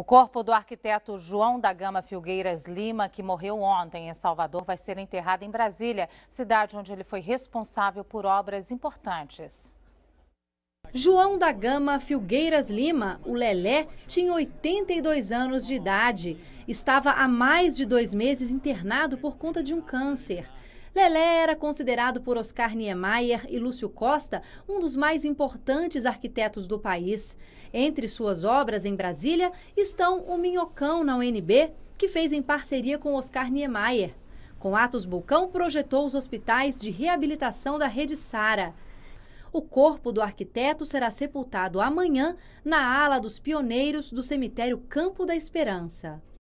O corpo do arquiteto João da Gama Filgueiras Lima, que morreu ontem em Salvador, vai ser enterrado em Brasília, cidade onde ele foi responsável por obras importantes. João da Gama Filgueiras Lima, o Lelé, tinha 82 anos de idade. Estava há mais de dois meses internado por conta de um câncer. Lelé era considerado por Oscar Niemeyer e Lúcio Costa um dos mais importantes arquitetos do país. Entre suas obras em Brasília estão O Minhocão na UNB, que fez em parceria com Oscar Niemeyer. Com Atos Bucão, projetou os hospitais de reabilitação da Rede Sara. O corpo do arquiteto será sepultado amanhã na ala dos pioneiros do cemitério Campo da Esperança.